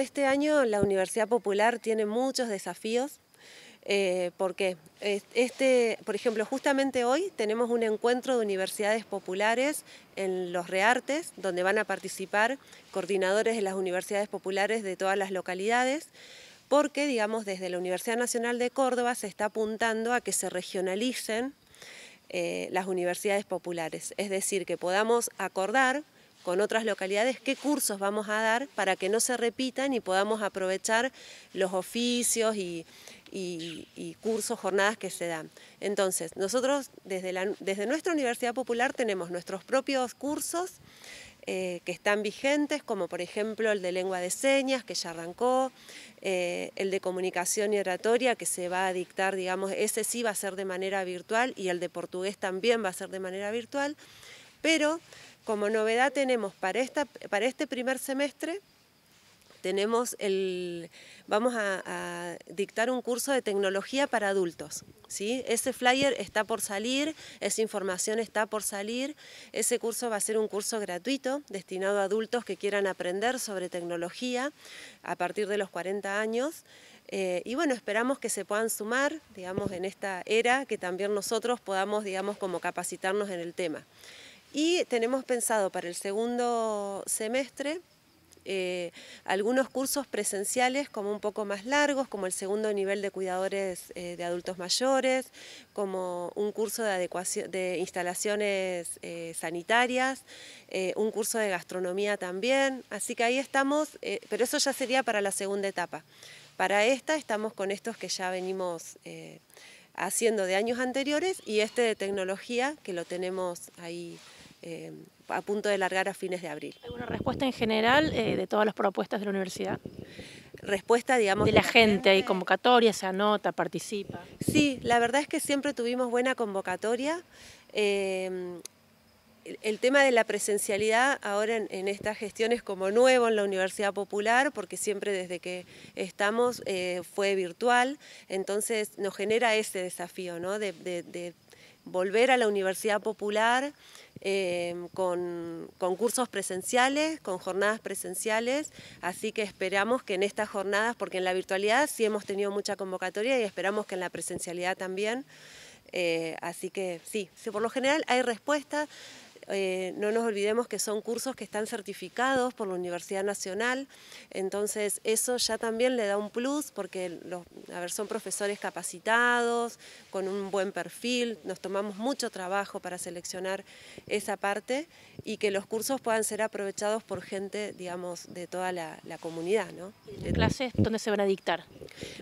Este año la Universidad Popular tiene muchos desafíos. Eh, porque este, por ejemplo, justamente hoy tenemos un encuentro de universidades populares en los Reartes, donde van a participar coordinadores de las universidades populares de todas las localidades, porque, digamos, desde la Universidad Nacional de Córdoba se está apuntando a que se regionalicen eh, las universidades populares, es decir, que podamos acordar con otras localidades qué cursos vamos a dar para que no se repitan y podamos aprovechar los oficios y, cursos, jornadas que se dan. Entonces, nosotros desde, nuestra Universidad Popular tenemos nuestros propios cursos eh, que están vigentes, como por ejemplo el de lengua de señas, que ya arrancó, eh, el de comunicación y oratoria, que se va a dictar, digamos, ese sí va a ser de manera virtual y el de portugués también va a ser de manera virtual, pero como novedad tenemos para, esta, para este primer semestre, tenemos el, vamos a, dictar un curso de tecnología para adultos. ¿sí? Ese flyer está por salir, esa información está por salir. Ese curso va a ser un curso gratuito destinado a adultos que quieran aprender sobre tecnología a partir de los 40 años. Eh, y bueno, esperamos que se puedan sumar, digamos, en esta era, que también nosotros podamos, digamos, como capacitarnos en el tema. Y tenemos pensado para el segundo semestre eh, algunos cursos presenciales como un poco más largos, como el segundo nivel de cuidadores eh, de adultos mayores, como un curso de adecuación de instalaciones eh, sanitarias, un curso de gastronomía también. Así que ahí estamos, pero eso ya sería para la segunda etapa. Para esta estamos con estos que ya venimos haciendo de años anteriores y este de tecnología que lo tenemos ahí. Eh, a punto de largar a fines de abril. ¿Alguna respuesta en general eh, de todas las propuestas de la universidad? Respuesta, digamos... De la, gente, hay convocatoria, se anota, participa. Sí, la verdad es que siempre tuvimos buena convocatoria. Eh, el tema de la presencialidad ahora en, estas gestiones como nuevo en la Universidad Popular, porque siempre desde que estamos fue virtual, entonces nos genera ese desafío, ¿no? de, de volver a la Universidad Popular Em, con, con, cursos presenciales, con jornadas presenciales, así que esperamos que en estas jornadas, porque en la virtualidad sí hemos tenido mucha convocatoria y esperamos que en la presencialidad también, eh, así que sí, sí, por lo general hay respuesta. Eh, no nos olvidemos que son cursos que están certificados por la Universidad Nacional, entonces eso ya también le da un plus porque los, a ver, son profesores capacitados, con un buen perfil, nos tomamos mucho trabajo para seleccionar esa parte y que los cursos puedan ser aprovechados por gente, digamos, de toda la, la comunidad. ¿no? ¿Clases dónde se van a dictar?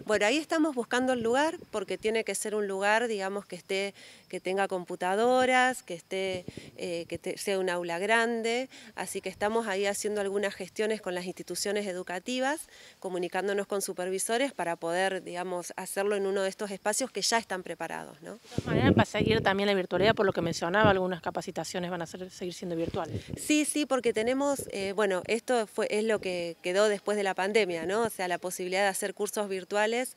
Bueno, ahí estamos buscando el lugar porque tiene que ser un lugar, digamos, que esté, que tenga computadoras, que esté, eh, sea un aula grande, así que estamos ahí haciendo algunas gestiones con las instituciones educativas, comunicándonos con supervisores para poder, digamos, hacerlo en uno de estos espacios que ya están preparados. ¿no? De todas maneras, para seguir también la virtualidad, por lo que mencionaba, algunas capacitaciones van a seguir siendo virtuales. Sí, sí, porque tenemos, eh, bueno, esto fue, es lo que quedó después de la pandemia, ¿no? O sea, la posibilidad de hacer cursos virtuales.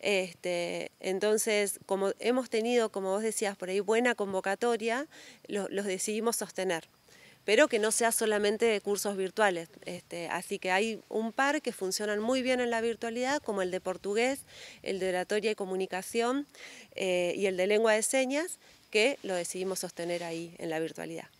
Este, entonces, como hemos tenido, como vos decías por ahí, buena convocatoria, los decidimos sostener pero que no sea solamente de cursos virtuales. Este, así que hay un par que funcionan muy bien en la virtualidad, como el de portugués, el de oratoria y comunicación eh, y el de lengua de señas, que lo decidimos sostener ahí en la virtualidad.